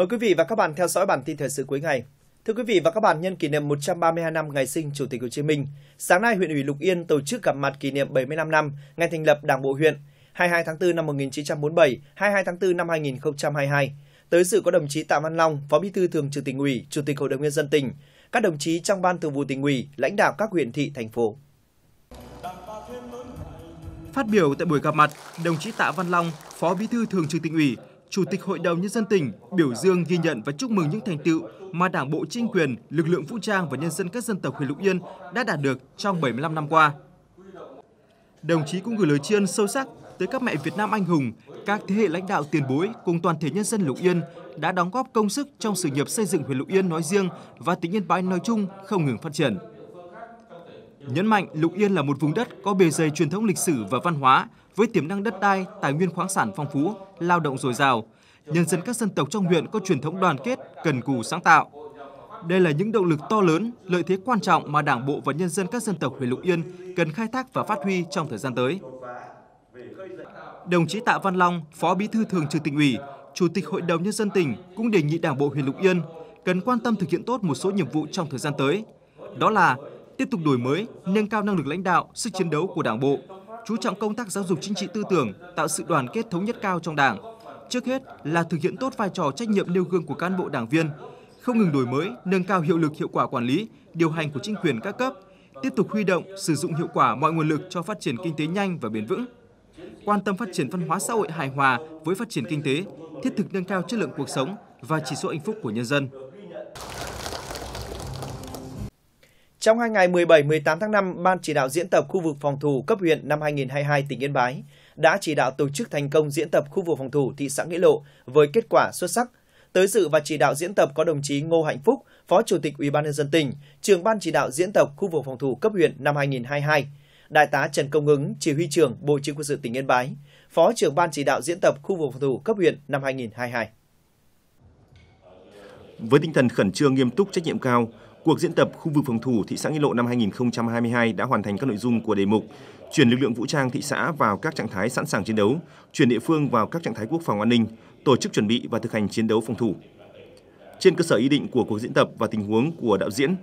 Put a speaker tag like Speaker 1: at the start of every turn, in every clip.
Speaker 1: Mời quý vị và các bạn theo dõi bản tin thời sự cuối ngày. Thưa quý vị và các bạn, nhân kỷ niệm 132 năm ngày sinh Chủ tịch Hồ Chí Minh, sáng nay huyện ủy Lục Yên tổ chức gặp mặt kỷ niệm 75 năm ngày thành lập Đảng bộ huyện 22 tháng 4 năm 1947, 22 tháng 4 năm 2022. Tới sự có đồng chí Tạ Văn Long, Phó Bí thư Thường trực tỉnh ủy, Chủ tịch Hội đồng nhân dân tỉnh, các đồng chí trong ban thường vụ tỉnh ủy, lãnh đạo các huyện thị thành
Speaker 2: phố. Phát biểu tại buổi gặp mặt, đồng chí Tạ Văn Long, Phó Bí thư Thường trực tỉnh ủy, Chủ tịch Hội đồng Nhân dân tỉnh biểu dương ghi nhận và chúc mừng những thành tựu mà Đảng bộ chính quyền, lực lượng vũ trang và nhân dân các dân tộc huyện Lục Yên đã đạt được trong 75 năm qua. Đồng chí cũng gửi lời tri ân sâu sắc tới các mẹ Việt Nam anh hùng, các thế hệ lãnh đạo tiền bối cùng toàn thể nhân dân Lục Yên đã đóng góp công sức trong sự nghiệp xây dựng huyện Lục Yên nói riêng và tỉnh Yên Bái nói chung không ngừng phát triển. Nhấn mạnh Lục Yên là một vùng đất có bề dày truyền thống lịch sử và văn hóa với tiềm năng đất đai, tài nguyên khoáng sản phong phú, lao động dồi dào. Nhân dân các dân tộc trong huyện có truyền thống đoàn kết, cần cù sáng tạo. Đây là những động lực to lớn, lợi thế quan trọng mà Đảng bộ và nhân dân các dân tộc huyện Lục Yên cần khai thác và phát huy trong thời gian tới. Đồng chí Tạ Văn Long, Phó Bí thư Thường trực tỉnh ủy, Chủ tịch Hội đồng nhân dân tỉnh cũng đề nghị Đảng bộ huyện Lục Yên cần quan tâm thực hiện tốt một số nhiệm vụ trong thời gian tới. Đó là tiếp tục đổi mới, nâng cao năng lực lãnh đạo, sức chiến đấu của Đảng bộ, chú trọng công tác giáo dục chính trị tư tưởng, tạo sự đoàn kết thống nhất cao trong Đảng. Trước hết là thực hiện tốt vai trò trách nhiệm nêu gương của cán bộ đảng viên, không ngừng đổi mới, nâng cao hiệu lực hiệu quả quản lý, điều hành của chính quyền các cấp, tiếp tục huy động, sử dụng hiệu quả mọi nguồn lực cho phát triển kinh tế nhanh và bền vững. Quan tâm phát triển văn hóa xã hội hài hòa với phát triển kinh tế, thiết thực nâng cao chất lượng cuộc sống và chỉ số hạnh phúc của nhân dân. Trong hai ngày 17-18 tháng
Speaker 1: 5, Ban chỉ đạo diễn tập khu vực phòng thủ cấp huyện năm 2022 tỉnh Yên Bái đã chỉ đạo tổ chức thành công diễn tập khu vực phòng thủ thị xã Nghĩa Lộ với kết quả xuất sắc. Tới dự và chỉ đạo diễn tập có đồng chí Ngô Hạnh Phúc, Phó Chủ tịch Ủy ban nhân dân tỉnh, trưởng ban chỉ đạo diễn tập khu vực phòng thủ cấp huyện năm 2022, Đại tá Trần Công Ứng, Chỉ huy trưởng Bộ Chỉ huy quân sự tỉnh Yên Bái, Phó trưởng ban chỉ đạo diễn tập khu vực phòng thủ cấp huyện năm 2022.
Speaker 3: Với tinh thần khẩn trương nghiêm túc trách nhiệm cao, Cuộc diễn tập khu vực phòng thủ thị xã Nghĩa Lộ năm 2022 đã hoàn thành các nội dung của đề mục chuyển lực lượng vũ trang thị xã vào các trạng thái sẵn sàng chiến đấu, chuyển địa phương vào các trạng thái quốc phòng an ninh, tổ chức chuẩn bị và thực hành chiến đấu phòng thủ. Trên cơ sở ý định của cuộc diễn tập và tình huống của đạo diễn,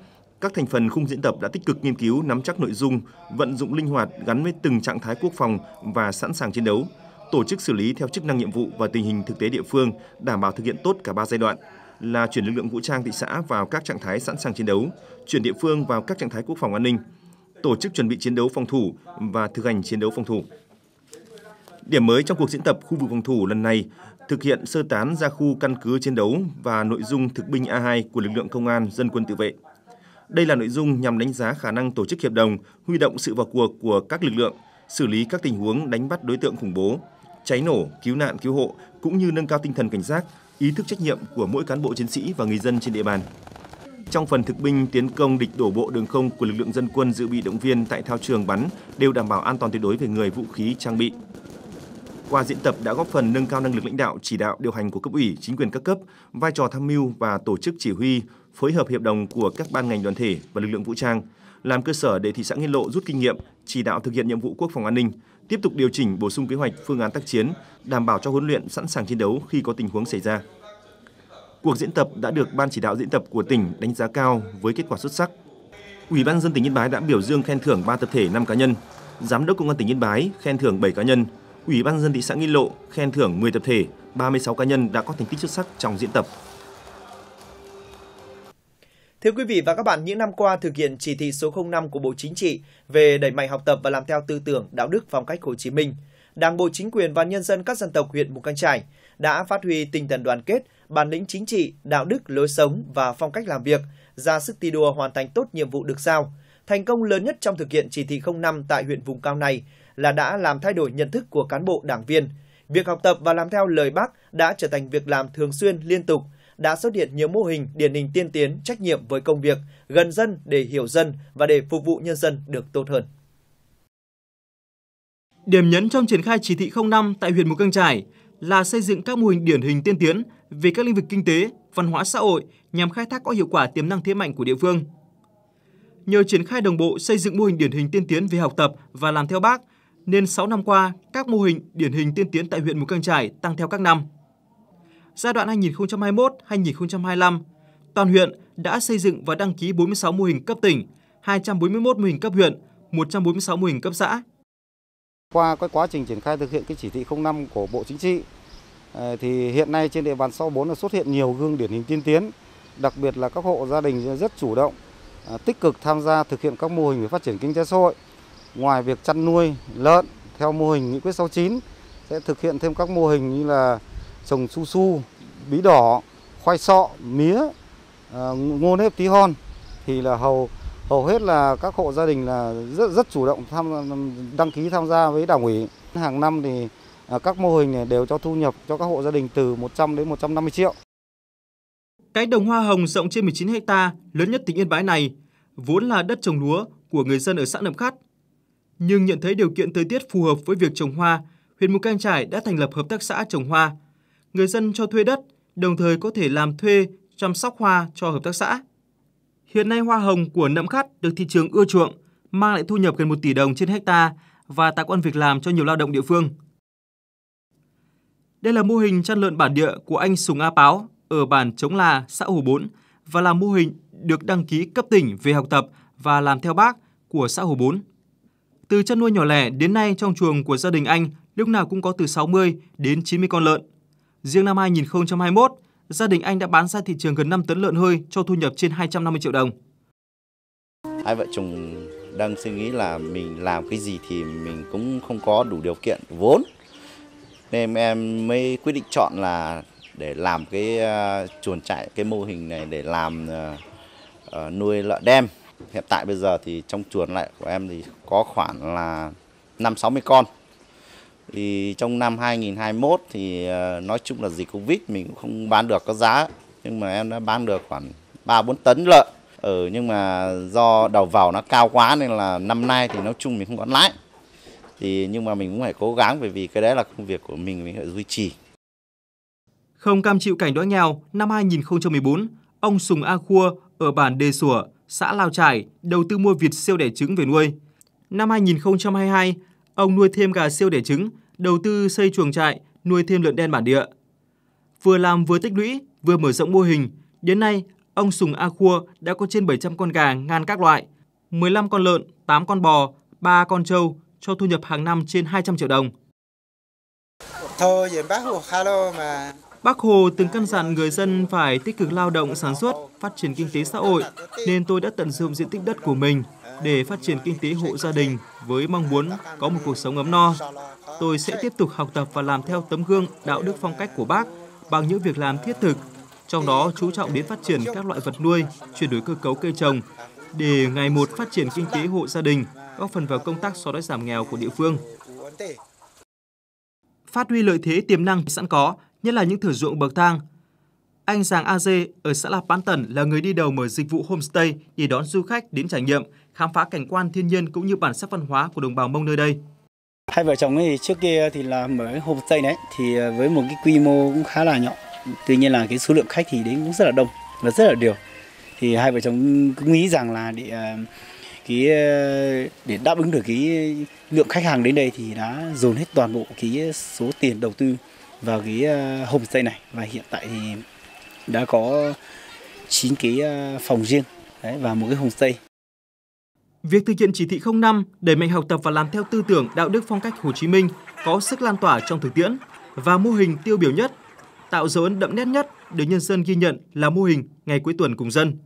Speaker 3: các thành phần khung diễn tập đã tích cực nghiên cứu nắm chắc nội dung, vận dụng linh hoạt gắn với từng trạng thái quốc phòng và sẵn sàng chiến đấu, tổ chức xử lý theo chức năng nhiệm vụ và tình hình thực tế địa phương, đảm bảo thực hiện tốt cả ba giai đoạn, là chuyển lực lượng vũ trang thị xã vào các trạng thái sẵn sàng chiến đấu, chuyển địa phương vào các trạng thái quốc phòng an ninh, tổ chức chuẩn bị chiến đấu phòng thủ và thực hành chiến đấu phòng thủ. Điểm mới trong cuộc diễn tập khu vực phòng thủ lần này thực hiện sơ tán ra khu căn cứ chiến đấu và nội dung thực binh A2 của lực lượng công an dân quân tự vệ. Đây là nội dung nhằm đánh giá khả năng tổ chức hiệp đồng, huy động sự vào cuộc của các lực lượng, xử lý các tình huống đánh bắt đối tượng khủng bố, cháy nổ, cứu nạn cứu hộ cũng như nâng cao tinh thần cảnh giác, ý thức trách nhiệm của mỗi cán bộ chiến sĩ và người dân trên địa bàn. Trong phần thực binh tiến công địch đổ bộ đường không của lực lượng dân quân dự bị động viên tại thao trường bắn đều đảm bảo an toàn tuyệt đối về người, vũ khí, trang bị. Qua diễn tập đã góp phần nâng cao năng lực lãnh đạo, chỉ đạo, điều hành của cấp ủy, chính quyền các cấp, vai trò tham mưu và tổ chức chỉ huy, phối hợp hiệp đồng của các ban ngành đoàn thể và lực lượng vũ trang, làm cơ sở để thị xã Nghĩa Lộ rút kinh nghiệm, chỉ đạo thực hiện nhiệm vụ quốc phòng an ninh, tiếp tục điều chỉnh bổ sung kế hoạch phương án tác chiến, đảm bảo cho huấn luyện sẵn sàng chiến đấu khi có tình huống xảy ra. Cuộc diễn tập đã được ban chỉ đạo diễn tập của tỉnh đánh giá cao với kết quả xuất sắc. Ủy ban dân tỉnh Yên Bái đã biểu dương khen thưởng 3 tập thể 5 cá nhân, Giám đốc Công an tỉnh Yên Bái khen thưởng 7 cá nhân, Ủy ban dân thị xã Nghi Lộ khen thưởng 10 tập thể, 36 cá nhân đã có thành tích xuất sắc trong diễn tập.
Speaker 1: Thưa quý vị và các bạn, những năm qua thực hiện chỉ thị số 05 của Bộ Chính trị về đẩy mạnh học tập và làm theo tư tưởng đạo đức phong cách Hồ Chí Minh, Đảng bộ chính quyền và nhân dân các dân tộc huyện Mù Căng Chải đã phát huy tinh thần đoàn kết, bản lĩnh chính trị, đạo đức, lối sống và phong cách làm việc, ra sức thi đua hoàn thành tốt nhiệm vụ được giao. Thành công lớn nhất trong thực hiện chỉ thị 05 tại huyện vùng cao này là đã làm thay đổi nhận thức của cán bộ đảng viên. Việc học tập và làm theo lời bác đã trở thành việc làm thường xuyên liên tục – đã xuất hiện nhiều mô hình điển hình tiên tiến trách nhiệm với công việc, gần dân để hiểu dân và để phục vụ nhân dân được
Speaker 2: tốt hơn. Điểm nhấn trong triển khai chỉ thị 05 tại huyện Mù Căng trải là xây dựng các mô hình điển hình tiên tiến về các lĩnh vực kinh tế, văn hóa xã hội nhằm khai thác có hiệu quả tiềm năng thế mạnh của địa phương. Nhờ triển khai đồng bộ xây dựng mô hình điển hình tiên tiến về học tập và làm theo bác, nên 6 năm qua, các mô hình điển hình tiên tiến tại huyện Mù Căng trải tăng theo các năm giai đoạn 2021-2025, toàn huyện đã xây dựng và đăng ký 46 mô hình cấp tỉnh, 241 mô hình cấp huyện, 146 mô hình cấp xã.
Speaker 3: Qua cái quá trình triển khai thực hiện cái chỉ thị 05 của Bộ Chính trị ờ, thì hiện nay trên địa bàn sau 4 là xuất hiện nhiều gương điển hình tiên tiến, đặc biệt là các hộ gia đình rất chủ động, ờ, tích cực tham gia thực hiện các mô hình về phát triển kinh tế xã hội. Ngoài việc chăn nuôi lợn theo mô hình nghị quyết 69 sẽ thực hiện thêm các mô hình như là trồng su su, bí đỏ, khoai sọ, mía, à, ngô nếp tí hon thì là hầu hầu hết là các hộ gia đình là rất rất chủ động tham đăng ký tham gia với đảng ủy. Hàng năm thì à, các mô hình này đều cho thu nhập cho các hộ gia đình từ 100 đến 150 triệu.
Speaker 2: Cái đồng hoa hồng rộng trên 19 hecta lớn nhất tỉnh Yên Bái này vốn là đất trồng lúa của người dân ở xã Nậm Khát. Nhưng nhận thấy điều kiện thời tiết phù hợp với việc trồng hoa, huyện Mù Cang trải đã thành lập hợp tác xã trồng hoa người dân cho thuê đất, đồng thời có thể làm thuê chăm sóc hoa cho hợp tác xã. Hiện nay hoa hồng của nậm khắt được thị trường ưa chuộng, mang lại thu nhập gần 1 tỷ đồng trên hecta và tạo công việc làm cho nhiều lao động địa phương. Đây là mô hình chăn lợn bản địa của anh Sùng A Páo ở bản Chống Là, xã Hồ bốn và là mô hình được đăng ký cấp tỉnh về học tập và làm theo bác của xã Hồ bốn Từ chăn nuôi nhỏ lẻ đến nay trong chuồng của gia đình anh lúc nào cũng có từ 60 đến 90 con lợn. Riêng năm 2021, gia đình anh đã bán ra thị trường gần 5 tấn lợn hơi cho thu nhập trên 250 triệu đồng.
Speaker 1: Hai vợ chồng đang suy nghĩ là mình làm cái gì thì mình cũng không có đủ điều kiện vốn. Nên em mới quyết định chọn là để làm cái à, chuồn trại cái mô hình này để làm à, à, nuôi lợn đen. Hiện tại bây giờ thì trong chuồn lại của em thì có khoảng là 5 60 con. Thì trong năm 2021 thì ờ, nói chung là dịch Covid mình cũng không bán được có giá nhưng mà em đã bán được khoảng 3 4 tấn lợn. Ừ, nhưng mà do đầu vào nó cao quá nên là năm nay thì nói chung mình không có lãi. Thì nhưng mà mình cũng phải cố gắng bởi vì cái đấy là công việc của mình
Speaker 2: mình phải duy trì. Không cam chịu cảnh đói nghèo, năm 2014, ông Sùng A Khua ở bản Đề Sủa, xã Lao Trải đầu tư mua vịt siêu đẻ trứng về nuôi. Năm 2022, Ông nuôi thêm gà siêu để trứng, đầu tư xây chuồng trại, nuôi thêm lợn đen bản địa. Vừa làm vừa tích lũy, vừa mở rộng mô hình, đến nay ông Sùng A Khua đã có trên 700 con gà ngàn các loại, 15 con lợn, 8 con bò, 3 con trâu cho thu nhập hàng năm trên 200 triệu đồng. Bác Hồ từng căn dặn người dân phải tích cực lao động sản xuất, phát triển kinh tế xã hội, nên tôi đã tận dụng diện tích đất của mình để phát triển kinh tế hộ gia đình với mong muốn có một cuộc sống ấm no. Tôi sẽ tiếp tục học tập và làm theo tấm gương đạo đức phong cách của bác bằng những việc làm thiết thực, trong đó chú trọng đến phát triển các loại vật nuôi, chuyển đổi cơ cấu cây trồng để ngày một phát triển kinh tế hộ gia đình, góp phần vào công tác xóa đói giảm nghèo của địa phương. Phát huy lợi thế tiềm năng sẵn có, nhất là những thửa ruộng bậc thang, anh Giàng A Dê ở xã La Bán Tần là người đi đầu mở dịch vụ homestay để đón du khách đến trải nghiệm khám phá cảnh quan thiên nhiên cũng như bản sắc văn hóa của đồng bào Mông nơi đây. Hai vợ chồng thì trước kia thì là mở cái homestay tây đấy
Speaker 1: thì ờ, với một cái quy mô cũng khá là nhỏ. Tuy nhiên là cái số lượng khách thì đến cũng rất là đông và rất là đều. Thì hai vợ chồng cũng nghĩ rằng là để ờ, cái ờ, để đáp ứng được cái lượng khách hàng đến đây thì đã dồn hết toàn bộ cái số tiền đầu tư vào cái homestay này và hiện tại thì đã có
Speaker 2: chín cái phòng riêng đấy, và một cái homestay Việc thực hiện chỉ thị 05 để mạnh học tập và làm theo tư tưởng đạo đức phong cách Hồ Chí Minh có sức lan tỏa trong thực tiễn và mô hình tiêu biểu nhất, tạo dấu ấn đậm nét nhất được nhân dân ghi nhận là mô hình ngày cuối tuần cùng dân.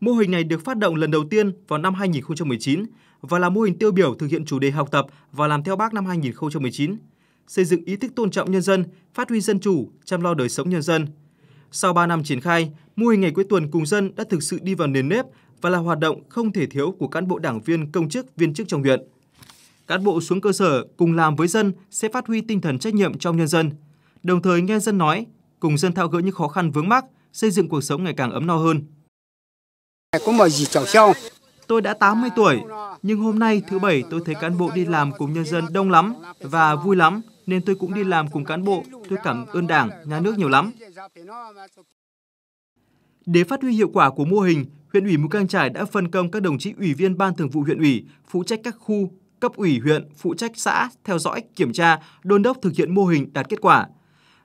Speaker 2: Mô hình này được phát động lần đầu tiên vào năm 2019 và là mô hình tiêu biểu thực hiện chủ đề học tập và làm theo bác năm 2019, xây dựng ý thức tôn trọng nhân dân, phát huy dân chủ, chăm lo đời sống nhân dân. Sau 3 năm triển khai, mô hình ngày cuối tuần cùng dân đã thực sự đi vào nền nếp và là hoạt động không thể thiếu của cán bộ đảng viên công chức viên chức trong huyện. Cán bộ xuống cơ sở cùng làm với dân sẽ phát huy tinh thần trách nhiệm trong nhân dân, đồng thời nghe dân nói, cùng dân thao gỡ những khó khăn vướng mắc, xây dựng cuộc sống ngày càng ấm no hơn. Có mời gì Tôi đã 80 tuổi, nhưng hôm nay thứ Bảy tôi thấy cán bộ đi làm cùng nhân dân đông lắm và vui lắm, nên tôi cũng đi làm cùng cán bộ, tôi cảm ơn đảng, nhà nước nhiều lắm. Để phát huy hiệu quả của mô hình, huyện ủy Mù căng trải đã phân công các đồng chí ủy viên ban thường vụ huyện ủy phụ trách các khu, cấp ủy huyện, phụ trách xã theo dõi, kiểm tra, đôn đốc thực hiện mô hình đạt kết quả.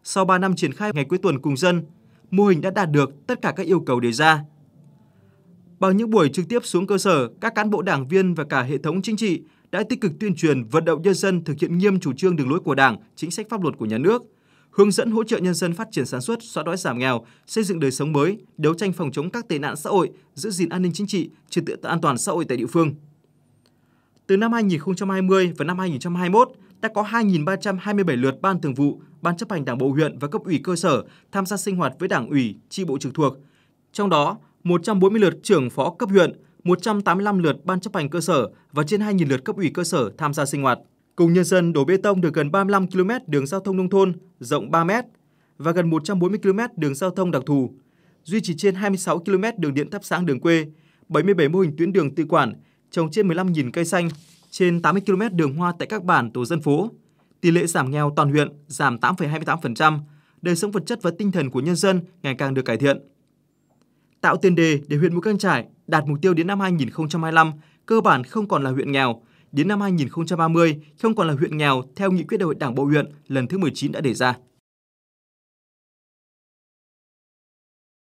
Speaker 2: Sau 3 năm triển khai ngày cuối tuần cùng dân, mô hình đã đạt được tất cả các yêu cầu đề ra. Bằng những buổi trực tiếp xuống cơ sở, các cán bộ đảng viên và cả hệ thống chính trị đã tích cực tuyên truyền vận động nhân dân thực hiện nghiêm chủ trương đường lối của Đảng, chính sách pháp luật của nhà nước – hướng dẫn hỗ trợ nhân dân phát triển sản xuất, xóa đói giảm nghèo, xây dựng đời sống mới, đấu tranh phòng chống các tệ nạn xã hội, giữ gìn an ninh chính trị, trật tự an toàn xã hội tại địa phương. Từ năm 2020 và năm 2021, đã có 2.327 lượt ban thường vụ, ban chấp hành đảng bộ huyện và cấp ủy cơ sở tham gia sinh hoạt với đảng ủy, tri bộ trực thuộc. Trong đó, 140 lượt trưởng phó cấp huyện, 185 lượt ban chấp hành cơ sở và trên 2.000 lượt cấp ủy cơ sở tham gia sinh hoạt. Cùng nhân dân đổ bê tông được gần 35 km đường giao thông nông thôn rộng 3 m và gần 140 km đường giao thông đặc thù, duy trì trên 26 km đường điện thắp sáng đường quê, 77 mô hình tuyến đường tự quản, trồng trên 15.000 cây xanh, trên 80 km đường hoa tại các bản tổ dân phố. Tỷ lệ giảm nghèo toàn huyện giảm 8,28%, đời sống vật chất và tinh thần của nhân dân ngày càng được cải thiện. Tạo tiền đề để huyện Mù Căng Trải đạt mục tiêu đến năm 2025 cơ bản không còn là huyện nghèo, đến năm 2030 không còn là huyện nghèo theo nghị quyết đại hội Đảng bộ huyện lần thứ 19 đã đề ra.